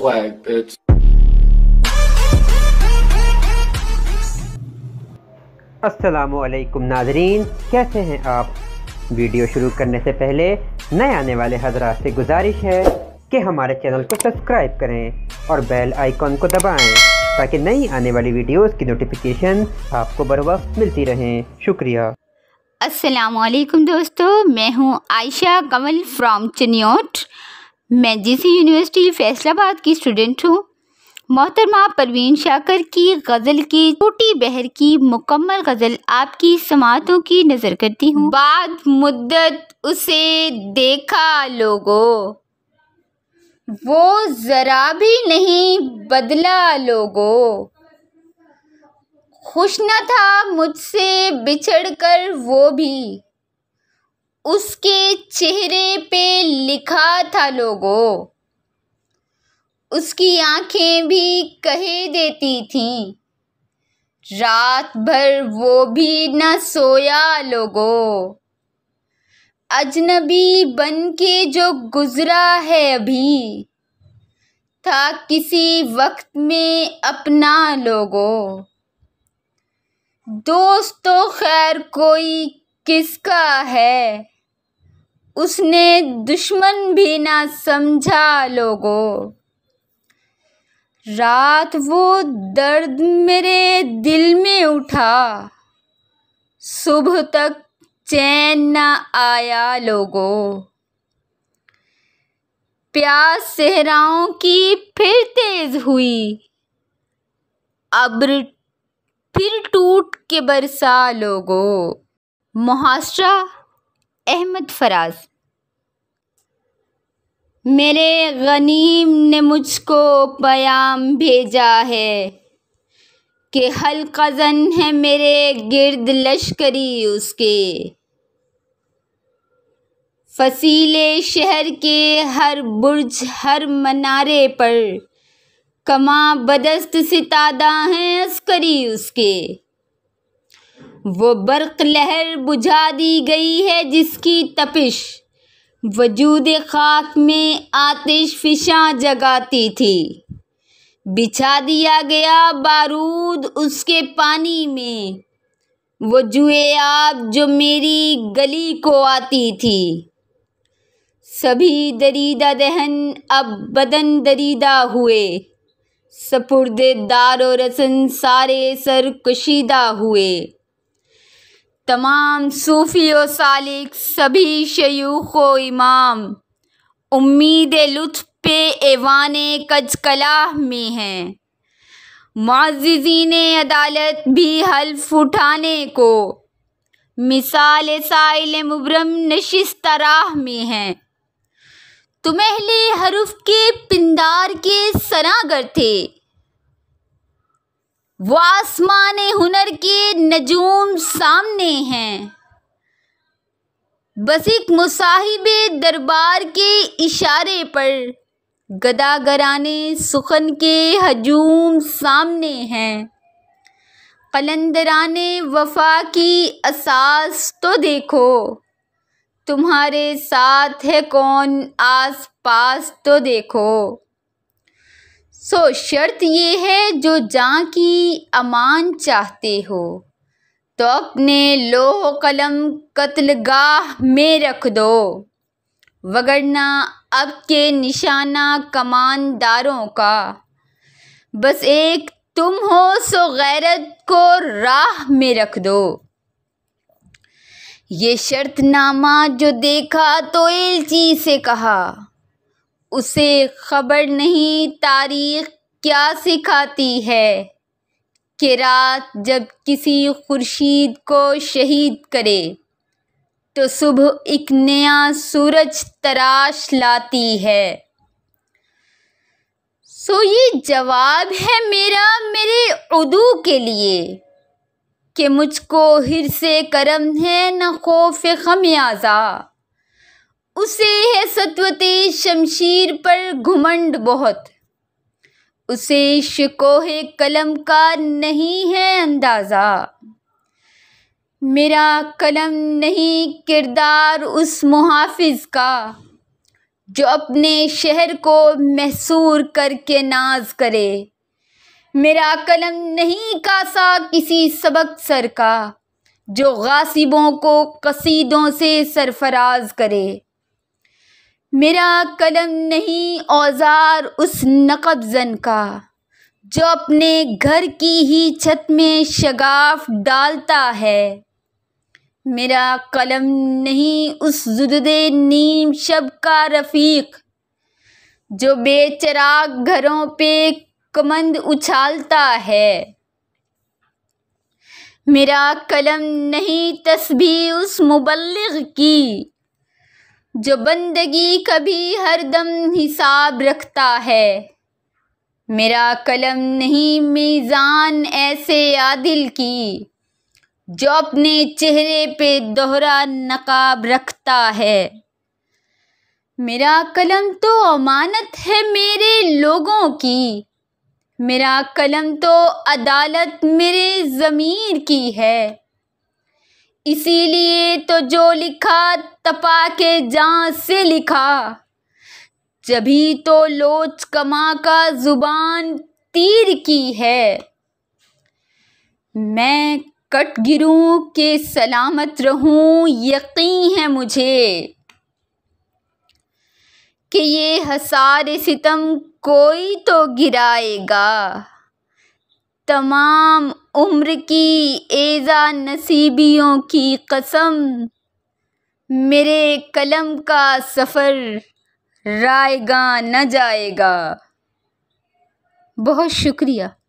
flag, bitch. Aslam नाजरीन कैसे हैं आप वीडियो शुरू करने से पहले नए आने वाले हजरा से गुजारिश है कि हमारे चैनल को सब्सक्राइब करें और बेल आइकॉन को दबाएं ताकि नई आने वाली वीडियोस की नोटिफिकेशन आपको बर मिलती रहें शुक्रिया असलकुम दोस्तों मैं हूँ आयशा कमल फ्रॉम चनीट मैं जिस यूनिवर्सिटी फैसलाबाद की स्टूडेंट हूँ मोहतरमा परवीन शाकर की गज़ल की छोटी बहर की मुकम्मल गज़ल आपकी समातों की नज़र करती हूँ बाद मुद्दत उसे देखा लोगो वो ज़रा भी नहीं बदला लोगो खुश न था मुझसे बिछड़ कर वो भी उसके चेहरे पे लिखा था लोगों उसकी आंखें भी कहे देती थीं रात भर वो भी न सोया लोगों अजनबी बन के जो गुजरा है अभी था किसी वक्त में अपना लोगों दोस्तों तो खैर कोई किसका है उसने दुश्मन भी ना समझा लोगों रात वो दर्द मेरे दिल में उठा सुबह तक चैन ना आया लोगों प्यास सेहराओं की फिर तेज हुई अब्र फिर टूट के बरसा लोगों महाराष्ट्रा अहमद फराज मेरे गनीम ने मुझको पयाम भेजा है कि कज़न है मेरे गिरद लश्करी उसके फसीले शहर के हर बुर्ज हर मनारे पर कमा बदस्त सितादा हैं अस्करी उसके वो बर्क लहर बुझा दी गई है जिसकी तपिश वजूद खाक में आतिश फिशा जगाती थी बिछा दिया गया बारूद उसके पानी में वो जुए आब जो मेरी गली को आती थी सभी दरीदा दहन अब बदन दरीदा हुए दार और रसन सारे सर कुशीदा हुए तमाम सूफ़ी व सालिक सभी शयूख व इमाम उम्मीद लुत्फ़ पे एवान कजकलाह में हैं मुआजीन अदालत भी हल्फ उठाने को मिसाल साइल मुबरम नशिस्तराह में हैं तुम्हली हरूफ के पिंदार के सनागर थे वो आसमान हुनर के नजूम सामने हैं बस एक दरबार के इशारे पर गदागराने सुखन के हजूम सामने हैं कलंदराने वफा की असास तो देखो तुम्हारे साथ है कौन आस पास तो देखो सो शर्त ये है जो जहाँ की अमान चाहते हो तो अपने लोह कलम कत्लगाह में रख दो वगरना अब के निशाना कमानदारों का बस एक तुम हो सो गैरत को राह में रख दो ये शर्तनामा जो देखा तो एलची से कहा उसे खबर नहीं तारीख़ क्या सिखाती है कि रात जब किसी खुर्शीद को शहीद करे तो सुबह एक नया सूरज तराश लाती है सो ये जवाब है मेरा मेरे उदू के लिए कि मुझको हिर से करम है न खौफ खमियाजा उसे है सत्वते शमशीर पर घुमंड बहुत उसे शिकोहे कलम का नहीं है अंदाज़ा मेरा कलम नहीं किरदार उस मुहाफिज का जो अपने शहर को महसूर करके नाज करे मेरा कलम नहीं कासा किसी सबक सर का जो गासिबों को कसीदों से सरफराज करे मेरा कलम नहीं औज़ार उस नक़ब ज़न का जो अपने घर की ही छत में शगाफ़ डालता है मेरा कलम नहीं उस जुदद नीम शब का रफ़ीक जो बेचराग घरों पे कमंद उछालता है मेरा कलम नहीं तस्बी उस मुबलग की जो बंदगी कभी हरदम हिसाब रखता है मेरा कलम नहीं मीज़ान ऐसे आदिल की जो अपने चेहरे पे दोहरा नकाब रखता है मेरा कलम तो अमानत है मेरे लोगों की मेरा कलम तो अदालत मेरे ज़मीर की है इसीलिए तो जो लिखा तपा के जहाँ से लिखा जभी तो लोच कमा का जुबान तीर की है मैं कट गिरूं के सलामत रहूं यकीन है मुझे कि ये हसार सितम कोई तो गिराएगा तमाम उम्र की ऐज़ा नसीबियों की कसम मेरे कलम का सफ़र रायगा न जाएगा बहुत शुक्रिया